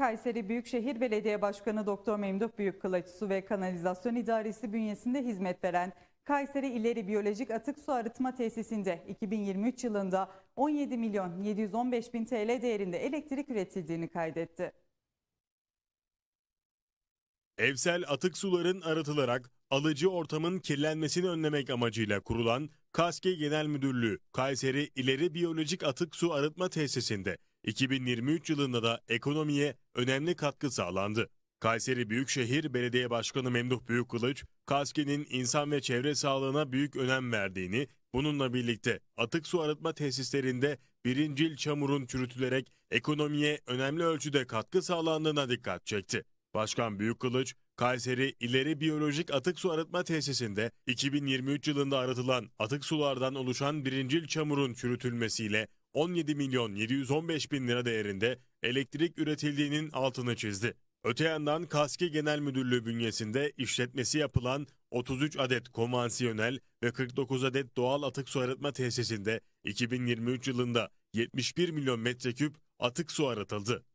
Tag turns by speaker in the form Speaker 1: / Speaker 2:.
Speaker 1: Kayseri Büyükşehir Belediye Başkanı Doktor Memduh Büyükkılıç Su ve Kanalizasyon İdaresi bünyesinde hizmet veren Kayseri İleri Biyolojik Atık Su Arıtma Tesisinde 2023 yılında 17 milyon 715 bin TL değerinde elektrik üretildiğini kaydetti.
Speaker 2: Evsel atık suların arıtılarak alıcı ortamın kirlenmesini önlemek amacıyla kurulan KASKE Genel Müdürlüğü Kayseri İleri Biyolojik Atık Su Arıtma Tesisinde 2023 yılında da ekonomiye önemli katkı sağlandı. Kayseri Büyükşehir Belediye Başkanı Memduh Büyükkılıç, Kaski'nin insan ve çevre sağlığına büyük önem verdiğini, bununla birlikte atık su arıtma tesislerinde birincil çamurun çürütülerek ekonomiye önemli ölçüde katkı sağlandığına dikkat çekti. Başkan Büyükkılıç, Kayseri İleri Biyolojik Atık Su Arıtma Tesisinde 2023 yılında arıtılan atık sulardan oluşan birincil çamurun çürütülmesiyle 17 milyon 715 bin lira değerinde elektrik üretildiğinin altını çizdi. Öte yandan Kaski Genel Müdürlüğü bünyesinde işletmesi yapılan 33 adet konvansiyonel ve 49 adet doğal atık su arıtma tesisinde 2023 yılında 71 milyon metreküp atık su arıtıldı.